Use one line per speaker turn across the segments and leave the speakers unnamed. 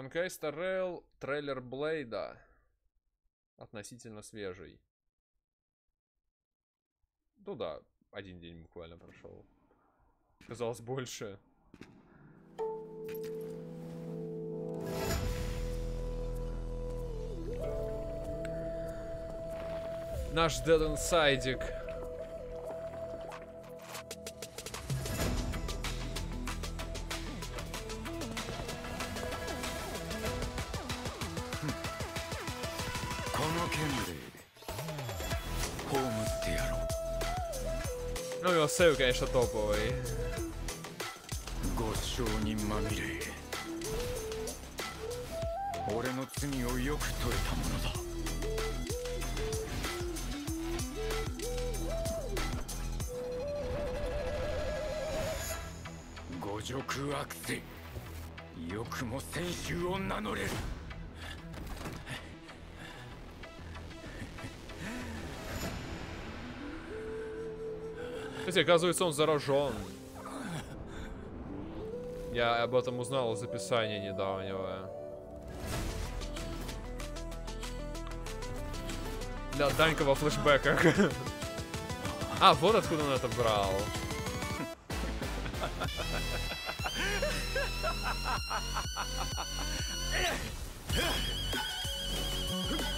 Конкейстер Rail трейлер Блейда. Относительно свежий. Ну да, один день буквально прошел. Казалось больше. Наш Dead Inside 叫んで葬ってやろうしたご承にまみれ俺の罪をよく取れたものだ五軸悪戦よくも戦士を名乗れる Кстати, оказывается, он заражен. Я об этом узнал из описания недавнего. Для Данька во флешбеках. А, вот откуда он это брал. Ugh!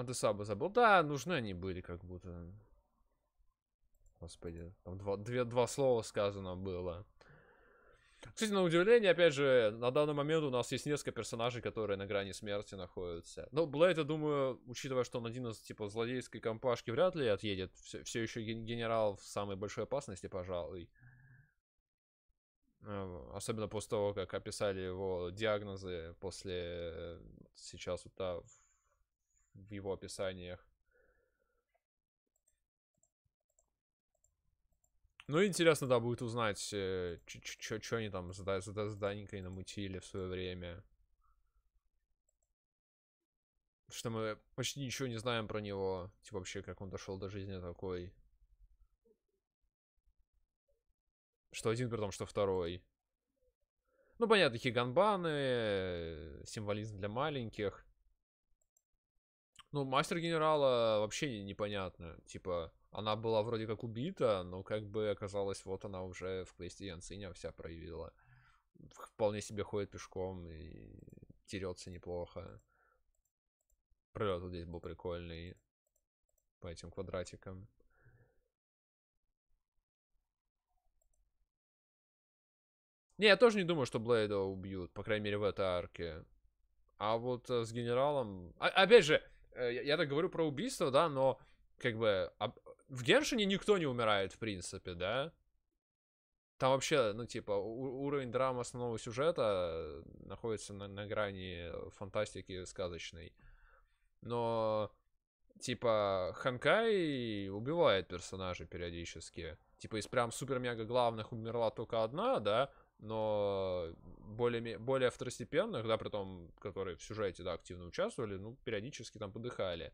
Адесаба забыл. Да, нужны они были как будто. Господи, там два, две, два слова сказано было. Кстати, на удивление, опять же, на данный момент у нас есть несколько персонажей, которые на грани смерти находятся. Но ну, Блэйд, я думаю, учитывая, что он один из, типа, злодейской компашки, вряд ли отъедет. Все, все еще генерал в самой большой опасности, пожалуй. Э, особенно после того, как описали его диагнозы после э, сейчас вот, да, в его описаниях. Ну, интересно, да, будет узнать, э, что они там с, с намутили в свое время. Что мы почти ничего не знаем про него. Типа вообще, как он дошел до жизни такой. Что один, при том, что второй. Ну, понятно, хиганбаны, э, символизм для маленьких. Ну, мастер генерала вообще непонятно. Типа, она была вроде как убита, но как бы оказалось, вот она уже в квесте Янциня вся проявила. Вполне себе ходит пешком и терется неплохо. Пролет вот здесь был прикольный. По этим квадратикам. Не, я тоже не думаю, что Блейда убьют, по крайней мере, в этой арке. А вот э, с генералом... А, опять же, Э, я, я так говорю про убийство, да, но как бы об... в Геншине никто не умирает, в принципе, да? Там вообще, ну, типа, уровень драмы основного сюжета э, находится на, на грани э, фантастики сказочной. Но, типа, Ханкай убивает персонажей периодически. Типа, из прям супер-мега главных умерла только одна, да? но более, более второстепенных, да, при том, которые в сюжете, да, активно участвовали, ну, периодически там подыхали.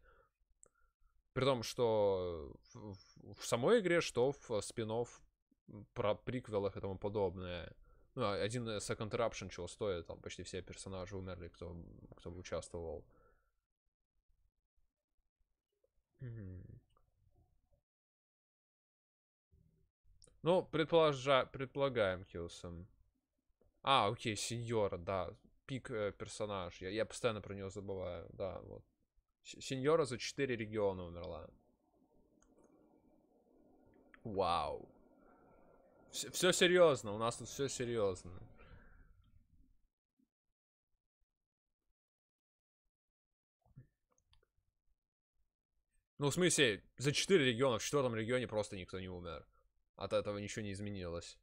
При том, что в, в самой игре, что в спин про приквелах и тому подобное. Ну, а, один Second Eruption чего стоит, там почти все персонажи умерли, кто, кто участвовал. Ну, предположа... предполагаем Хилсом. А, окей, сеньора, да. Пик э, персонаж. Я, я постоянно про него забываю. Да, вот. Сеньора за 4 региона умерла. Вау. Все, все серьезно, у нас тут все серьезно. Ну, в смысле, за 4 региона, в четвертом регионе просто никто не умер. От этого ничего не изменилось.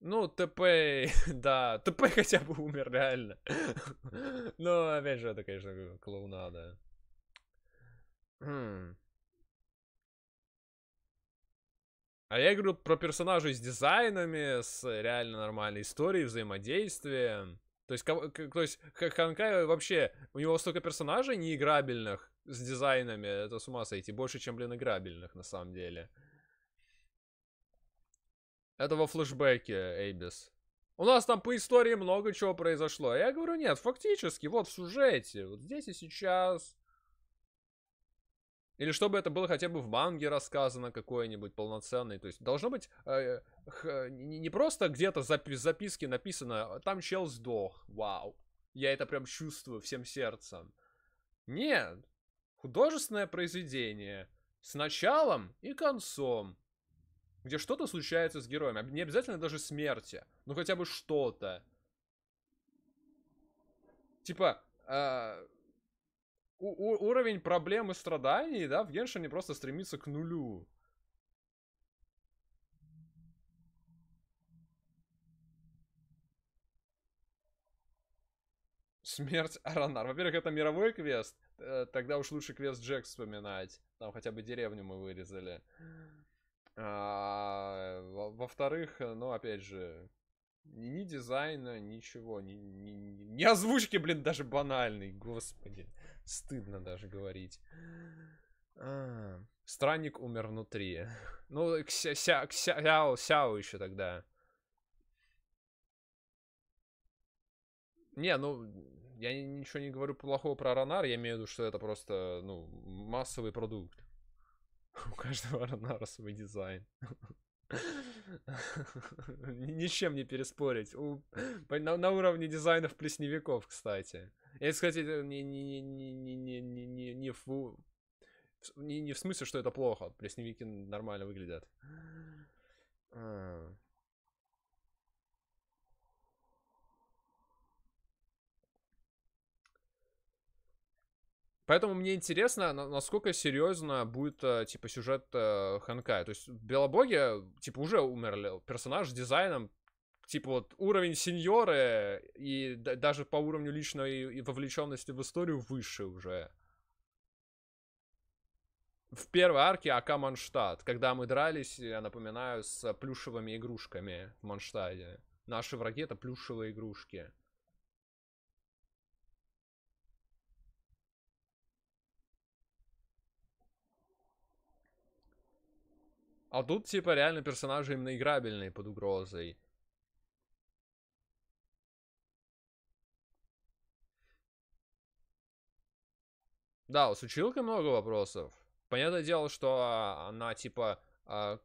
Ну, ТП, да, ТП хотя бы умер, реально. Но, опять же, это, конечно, клоунада. Хм. А я говорю про персонажей с дизайнами, с реально нормальной историей, взаимодействием. То есть, то есть Ханкай вообще, у него столько персонажей неиграбельных с дизайнами, это с ума сойти, больше, чем, блин, играбельных на самом деле этого флешбеке, Эйбис. У нас там по истории много чего произошло. А я говорю, нет, фактически, вот в сюжете, вот здесь и сейчас. Или чтобы это было хотя бы в манге рассказано какое-нибудь полноценное. То есть должно быть э, х, не, не просто где-то в запи записке написано «Там чел сдох, вау». Я это прям чувствую всем сердцем. Нет. Художественное произведение с началом и концом где что-то случается с героем. Не обязательно даже смерти, но хотя бы что-то. Типа, э, у, у, уровень проблем и страданий, да, в Геншине просто стремится к нулю. Смерть Аранар. Во-первых, это мировой квест. Э, тогда уж лучше квест Джек вспоминать. Там хотя бы деревню мы вырезали. А, Во-вторых, во э, ну, опять же, ни дизайна, ничего, ни, ни, ни озвучки, блин, даже банальный, господи. Стыдно даже говорить. А, странник умер внутри. Ну, э, кся, кся, кся, сяо, сяо еще тогда. Не, ну, я ничего не говорю плохого про Ронар, я имею в виду, что это просто, ну, массовый продукт. У каждого Ронара свой дизайн. Ничем не переспорить. на, на уровне дизайнов плесневиков, кстати. Я кстати, не, не, не, не, не, не, не, не, фу, не, в смысле, что это плохо. Плесневики нормально выглядят. А. Поэтому мне интересно, насколько серьезно будет, э, типа, сюжет э, Ханкая. То есть Белобоги типа, уже умерли персонаж с дизайном, типа, вот уровень сеньоры и даже по уровню личной и вовлеченности в историю выше уже. В первой арке АК Манштадт, когда мы дрались, я напоминаю, с плюшевыми игрушками в Манштаде. Наши враги это плюшевые игрушки. А тут, типа, реально персонажи именно играбельные под угрозой. Да, у училкой много вопросов. Понятное дело, что она, типа, а,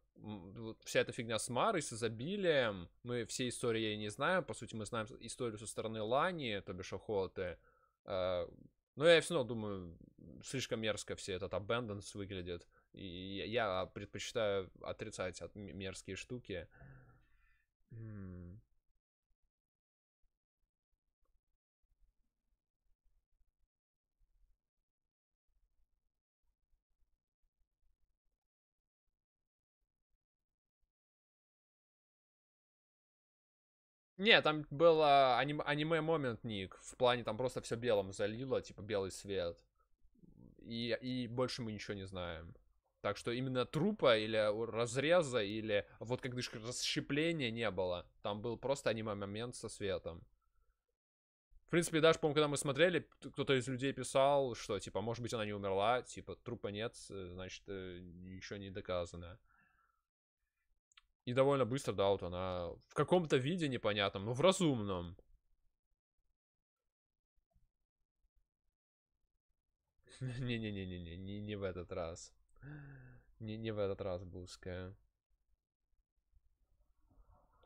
вся эта фигня с Марой, с изобилием. Мы все истории ей не знаем. По сути, мы знаем историю со стороны Лани, то бишь охоты. А, но я все равно думаю, слишком мерзко все этот abandons выглядит. И я предпочитаю отрицать от мерзкие штуки. Не, там был а, аним, аниме-момент ник. В плане там просто все белым залило, типа белый свет. И, и больше мы ничего не знаем. Так что именно трупа или разреза, или вот как дышка расщепления не было. Там был просто аниме-момент со светом. В принципе, даже, по-моему, когда мы смотрели, кто-то из людей писал, что, типа, может быть, она не умерла, типа, трупа нет, э, значит, э, ничего не доказано. И довольно быстро, да, вот она в каком-то виде непонятном, но в разумном. Не-не-не-не-не, не, не в этот раз. Не, не в этот раз, Буская.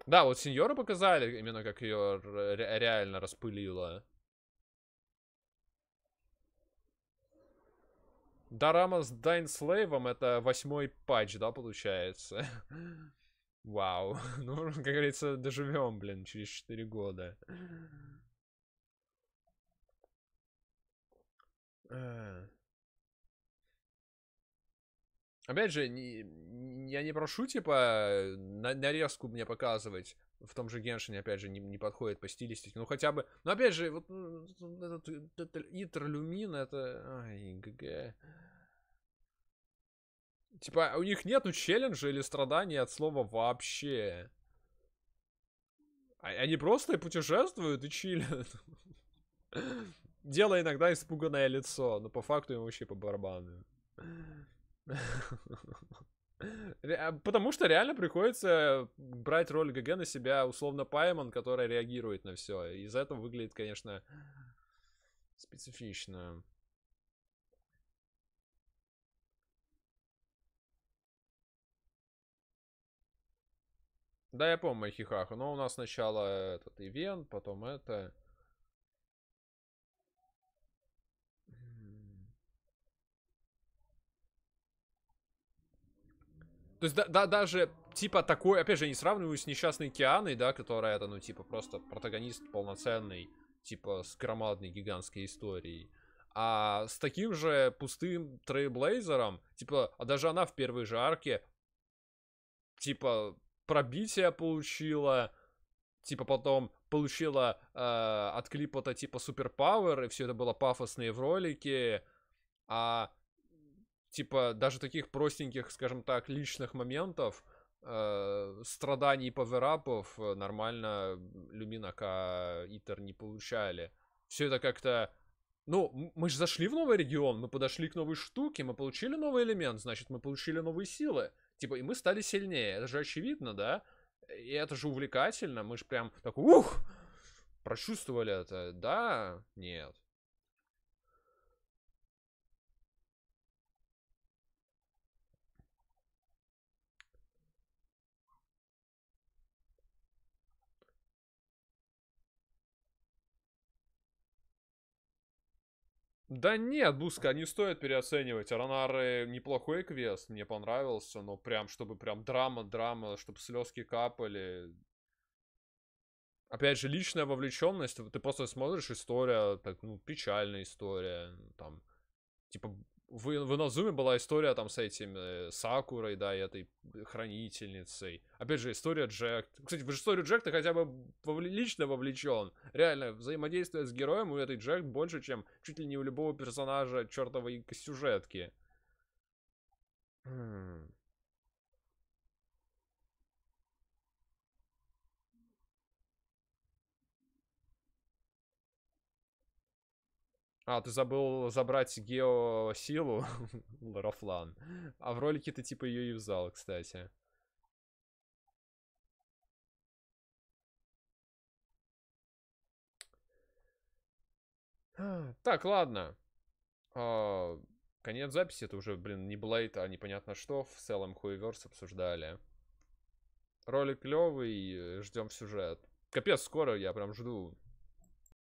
Да, вот сеньора показали именно, как ее реально распылило. Дорама с Дайн это восьмой патч, да, получается? Вау. Ну, как говорится, доживем, блин, через 4 года. Э. Опять же, не, я не прошу, типа, на, нарезку мне показывать. В том же Геншине, опять же, не, не подходит по стилистике. Ну, хотя бы... Ну, опять же, вот этот, э, этот э, Итр Люмин, это... Ай, ГГ... Типа, а у них нету челленджа или страданий от слова вообще. А, они просто путешествуют и чилят. Делая иногда испуганное лицо, но по факту им вообще по барабану. А, потому что реально приходится брать роль ГГ на себя условно Пайман, которая реагирует на все. Из-за этого выглядит, конечно, специфично. Да, я помню Хихаху, но у нас сначала этот ивент, потом это... То есть, да, да, даже, типа, такой, опять же, не сравниваю с несчастной Кианой, да, которая, это, ну, типа, просто протагонист полноценный, типа, с громадной гигантской историей. А с таким же пустым трейблейзером, типа, а даже она в первой же арке, типа, пробитие получила, типа потом получила э, от клипа-то типа суперпауэр, и все это было пафосные в ролике, а типа даже таких простеньких, скажем так, личных моментов, э, страданий поверапов э, нормально Люминака Итер не получали. Все это как-то... Ну, мы же зашли в новый регион, мы подошли к новой штуке, мы получили новый элемент, значит, мы получили новые силы. Типа, и мы стали сильнее. Это же очевидно, да? И это же увлекательно. Мы же прям так, ух, прочувствовали это. Да? Нет. Да нет, Буска, не стоит переоценивать. Ранары неплохой квест, мне понравился, но прям, чтобы прям драма, драма, чтобы слезки капали. Опять же, личная вовлеченность, ты просто смотришь, история, так, ну, печальная история, там, типа, в, в Инозуме была история там с этим э, Сакурой, да, и этой хранительницей. Опять же, история Джек. Кстати, в историю Джек ты хотя бы вовл- лично вовлечен. Реально, взаимодействие с героем у этой Джек больше, чем чуть ли не у любого персонажа чертовой сюжетки. Хм. А, ты забыл забрать геосилу, Рафлан. А в ролике ты типа ее юзал, кстати. А, так, ладно. А, конец записи. Это уже, блин, не Блейд, а непонятно что. В целом Хуеверс обсуждали. Ролик клевый, э, ждем сюжет. Капец, скоро я прям жду